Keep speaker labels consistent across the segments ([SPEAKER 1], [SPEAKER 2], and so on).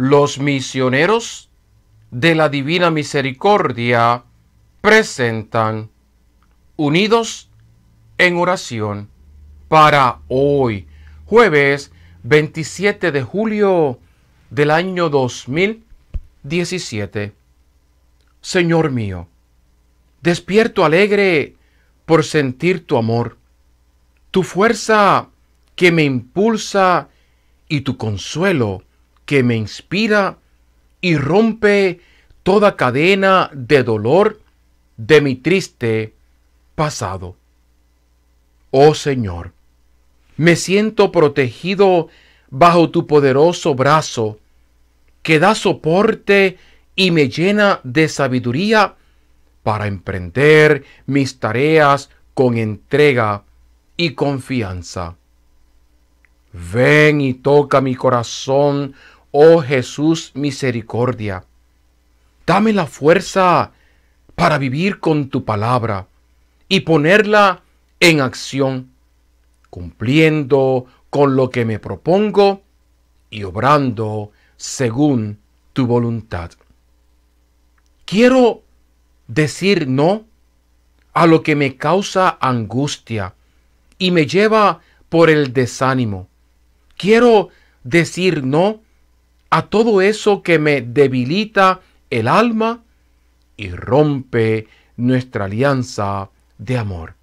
[SPEAKER 1] los misioneros de la Divina Misericordia presentan unidos en oración para hoy, jueves 27 de julio del año 2017. Señor mío, despierto alegre por sentir tu amor, tu fuerza que me impulsa y tu consuelo que me inspira y rompe toda cadena de dolor de mi triste pasado. Oh Señor, me siento protegido bajo tu poderoso brazo, que da soporte y me llena de sabiduría para emprender mis tareas con entrega y confianza. Ven y toca mi corazón oh Jesús misericordia, dame la fuerza para vivir con tu palabra y ponerla en acción, cumpliendo con lo que me propongo y obrando según tu voluntad. Quiero decir no a lo que me causa angustia y me lleva por el desánimo. Quiero decir no a todo eso que me debilita el alma y rompe nuestra alianza de amor.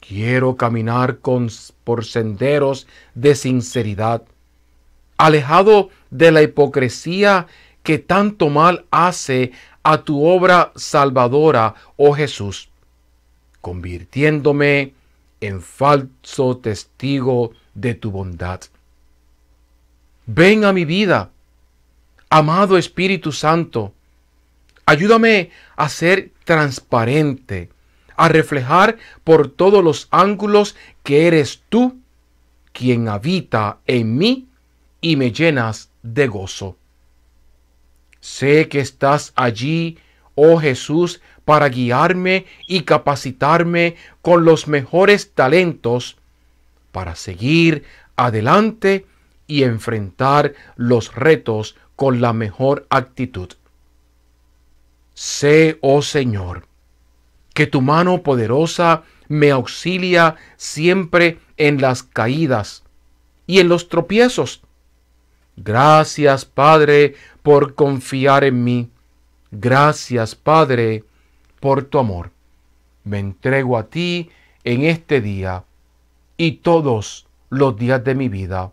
[SPEAKER 1] Quiero caminar por senderos de sinceridad, alejado de la hipocresía que tanto mal hace a tu obra salvadora, oh Jesús, convirtiéndome en falso testigo de tu bondad. Ven a mi vida, amado Espíritu Santo. Ayúdame a ser transparente, a reflejar por todos los ángulos que eres tú quien habita en mí y me llenas de gozo. Sé que estás allí, oh Jesús, para guiarme y capacitarme con los mejores talentos para seguir adelante y enfrentar los retos con la mejor actitud. Sé, oh Señor, que tu mano poderosa me auxilia siempre en las caídas y en los tropiezos. Gracias, Padre, por confiar en mí. Gracias, Padre, por tu amor. Me entrego a ti en este día y todos los días de mi vida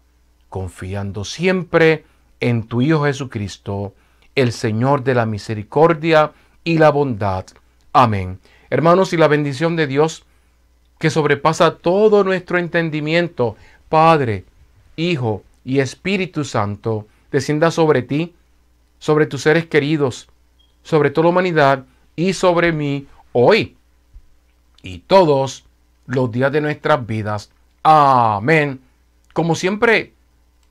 [SPEAKER 1] confiando siempre en tu Hijo Jesucristo, el Señor de la misericordia y la bondad. Amén. Hermanos, y la bendición de Dios, que sobrepasa todo nuestro entendimiento, Padre, Hijo y Espíritu Santo, descienda sobre ti, sobre tus seres queridos, sobre toda la humanidad y sobre mí hoy y todos los días de nuestras vidas. Amén. Como siempre,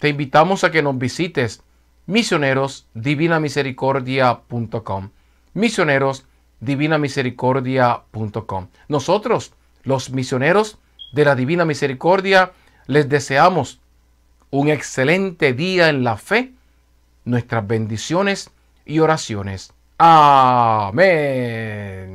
[SPEAKER 1] te invitamos a que nos visites misionerosdivinamisericordia.com. Misionerosdivinamisericordia.com. Nosotros, los misioneros de la Divina Misericordia, les deseamos un excelente día en la fe, nuestras bendiciones y oraciones. Amén.